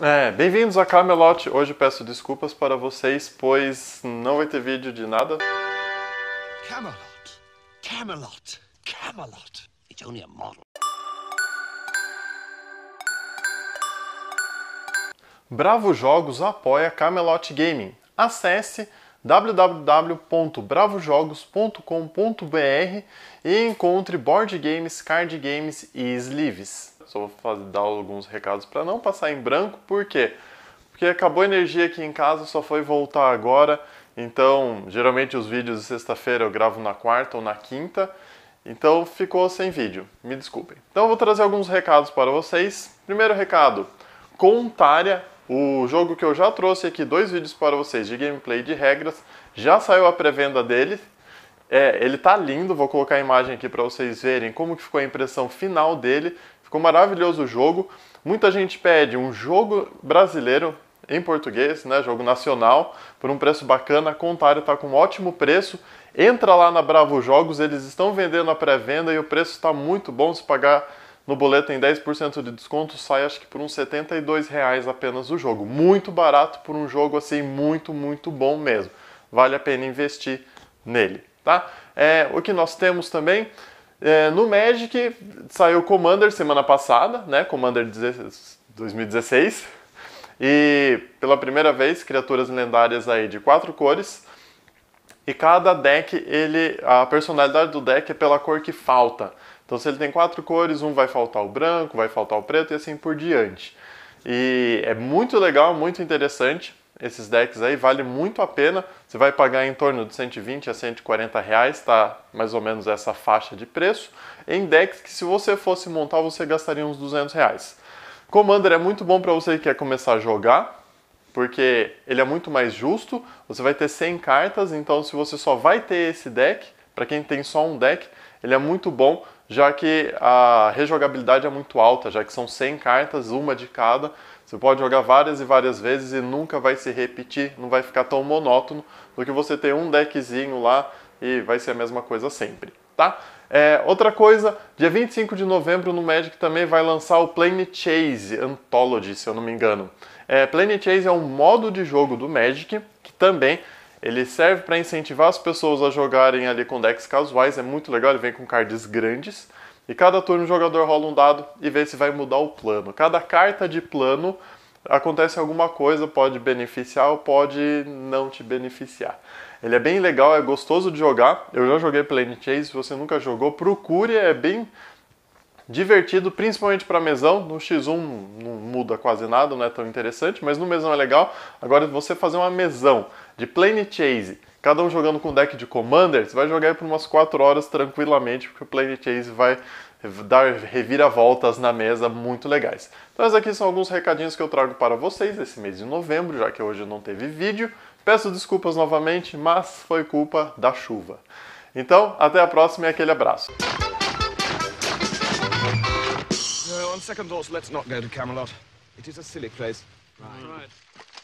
É, bem-vindos a Camelot. Hoje peço desculpas para vocês, pois não vai ter vídeo de nada. Camelot, Camelot, Camelot. It's only a model. Bravo Jogos apoia Camelot Gaming. Acesse www.bravojogos.com.br e encontre board games, card games e sleeves. Só vou fazer, dar alguns recados para não passar em branco, por quê? Porque acabou a energia aqui em casa, só foi voltar agora. Então, geralmente os vídeos de sexta-feira eu gravo na quarta ou na quinta. Então ficou sem vídeo, me desculpem. Então eu vou trazer alguns recados para vocês. Primeiro recado: Contária o jogo que eu já trouxe aqui, dois vídeos para vocês de gameplay de regras, já saiu a pré-venda dele. É, ele tá lindo, vou colocar a imagem aqui para vocês verem como que ficou a impressão final dele. Ficou maravilhoso o jogo. Muita gente pede um jogo brasileiro em português, né, jogo nacional, por um preço bacana. A Contrário está com um ótimo preço. Entra lá na Bravo Jogos, eles estão vendendo a pré-venda e o preço está muito bom se pagar no boleto em 10% de desconto, sai acho que por uns 72 reais apenas o jogo. Muito barato por um jogo assim muito, muito bom mesmo. Vale a pena investir nele, tá? É, o que nós temos também é, no Magic saiu Commander semana passada, né? Commander 2016 e pela primeira vez criaturas lendárias aí de quatro cores. E cada deck, ele, a personalidade do deck é pela cor que falta. Então, se ele tem quatro cores, um vai faltar o branco, vai faltar o preto e assim por diante. E é muito legal, muito interessante esses decks aí, vale muito a pena. Você vai pagar em torno de 120 a 140 reais, tá mais ou menos essa faixa de preço, em decks que se você fosse montar você gastaria uns 200 reais. Commander é muito bom para você que quer começar a jogar, porque ele é muito mais justo, você vai ter 100 cartas, então se você só vai ter esse deck, para quem tem só um deck, ele é muito bom já que a rejogabilidade é muito alta, já que são 100 cartas, uma de cada. Você pode jogar várias e várias vezes e nunca vai se repetir, não vai ficar tão monótono do que você ter um deckzinho lá e vai ser a mesma coisa sempre, tá? É, outra coisa, dia 25 de novembro no Magic também vai lançar o Plane Chase Anthology, se eu não me engano. É, Chase é um modo de jogo do Magic que também ele serve para incentivar as pessoas a jogarem ali com decks casuais, é muito legal, ele vem com cards grandes. E cada turno o jogador rola um dado e vê se vai mudar o plano. Cada carta de plano acontece alguma coisa, pode beneficiar ou pode não te beneficiar. Ele é bem legal, é gostoso de jogar. Eu já joguei Planet Chase, se você nunca jogou, procure, é bem divertido, principalmente para mesão. No X1 não muda quase nada, não é tão interessante, mas no mesão é legal. Agora você fazer uma mesão de Plane Chase, cada um jogando com deck de Commander, você vai jogar aí por umas 4 horas tranquilamente, porque o Plane Chase vai dar reviravoltas na mesa muito legais. Então esses aqui são alguns recadinhos que eu trago para vocês esse mês de novembro, já que hoje não teve vídeo. Peço desculpas novamente, mas foi culpa da chuva. Então, até a próxima e aquele abraço. On second thoughts, let's not go to Camelot. It is a silly place. Right. right.